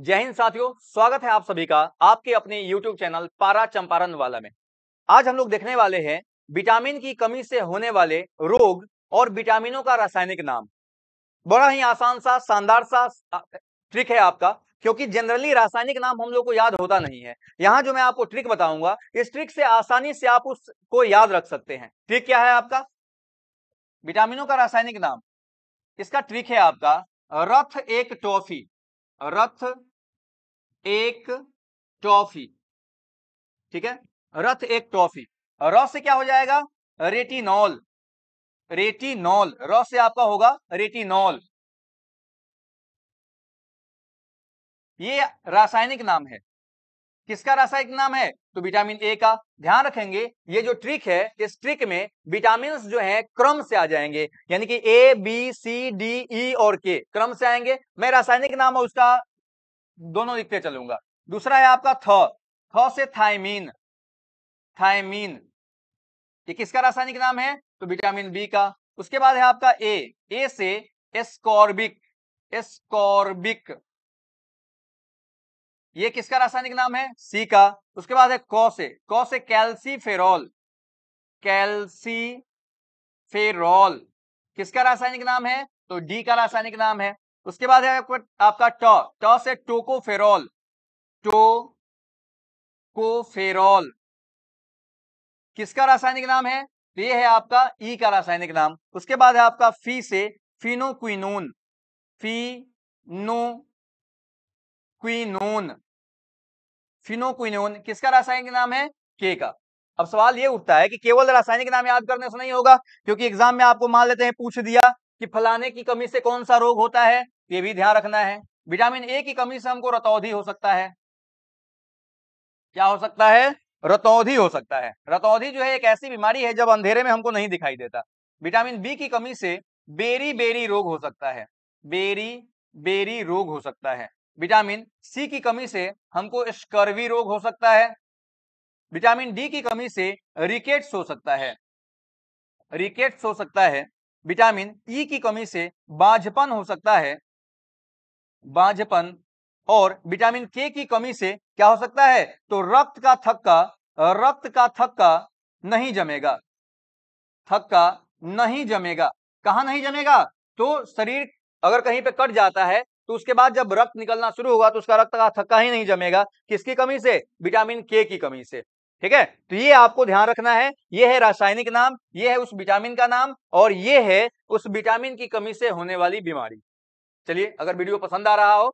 जय हिंद साथियों स्वागत है आप सभी का आपके अपने YouTube चैनल पारा चंपारण वाला में आज हम लोग देखने वाले हैं विटामिन की कमी से होने वाले रोग और विटामिनों का रासायनिक नाम बड़ा ही आसान सा शानदार सा ट्रिक है आपका क्योंकि जनरली रासायनिक नाम हम लोग को याद होता नहीं है यहाँ जो मैं आपको ट्रिक बताऊंगा इस ट्रिक से आसानी से आप उसको याद रख सकते हैं ट्रिक क्या है आपका विटामिनों का रासायनिक नाम इसका ट्रिक है आपका रथ एक टॉफी रथ एक टॉफी ठीक है रथ एक टॉफी रस से क्या हो जाएगा रेटिनॉल रेटिनॉल रस से आपका होगा रेटिनॉल ये रासायनिक नाम है किसका रासायनिक नाम है तो विटामिन ए का ध्यान रखेंगे ये जो ट्रिक है इस ट्रिक में विटामिन जो है क्रम से आ जाएंगे यानी कि A B C D E और के क्रम से आएंगे मैं रासायनिक नाम और उसका दोनों लिखते चलूंगा दूसरा है आपका थ थ से थायमीन थायमीन ये किसका रासायनिक नाम है तो विटामिन बी का उसके बाद है आपका ए ए से एस्कॉर्बिक एस्कॉर्बिक ये किसका रासायनिक नाम है सी का उसके बाद है कौसे कौसे कैल्सी फेरोल किसका रासायनिक नाम है तो डी का रासायनिक नाम है उसके बाद है आपका टॉ टॉ से को टोकोफेरॉल किसका रासायनिक नाम है तो ये है आपका ई e का रासायनिक नाम उसके बाद है आपका फी से फिनोक्विनोन नो क्विनोन फिनोक्विनोन किसका रासायनिक नाम है के का अब सवाल ये उठता है कि केवल रासायनिक नाम याद करने से नहीं होगा क्योंकि एग्जाम में आपको मान लेते हैं पूछ दिया कि फलाने की कमी से कौन सा रोग होता है ये भी ध्यान रखना है विटामिन ए की कमी से हमको रतौधि हो सकता है क्या हो सकता है रतौधि हो सकता है रतौधी जो है एक ऐसी बीमारी है जब अंधेरे में हमको नहीं दिखाई देता विटामिन बी की कमी से बेरी बेरी रोग हो सकता है बेरी बेरी रोग हो सकता है विटामिन सी की कमी से हमको स्कर्वी रोग हो सकता है विटामिन डी की कमी से रिकेट्स हो सकता है रिकेट्स हो सकता है विटामिन ई e की कमी से बाझपन हो सकता है बाझपन और विटामिन के की कमी से क्या हो सकता है तो रक्त का थक्का रक्त का थक्का नहीं जमेगा थक्का नहीं जमेगा कहा नहीं जमेगा तो शरीर अगर कहीं पे कट जाता है तो उसके बाद जब रक्त निकलना शुरू होगा तो उसका रक्त का थक्का ही नहीं जमेगा किसकी कमी से विटामिन के की कमी से ठीक है तो ये आपको ध्यान रखना है ये है रासायनिक नाम ये है उस विटामिन का नाम और ये है उस विटामिन की कमी से होने वाली बीमारी चलिए अगर वीडियो पसंद आ रहा हो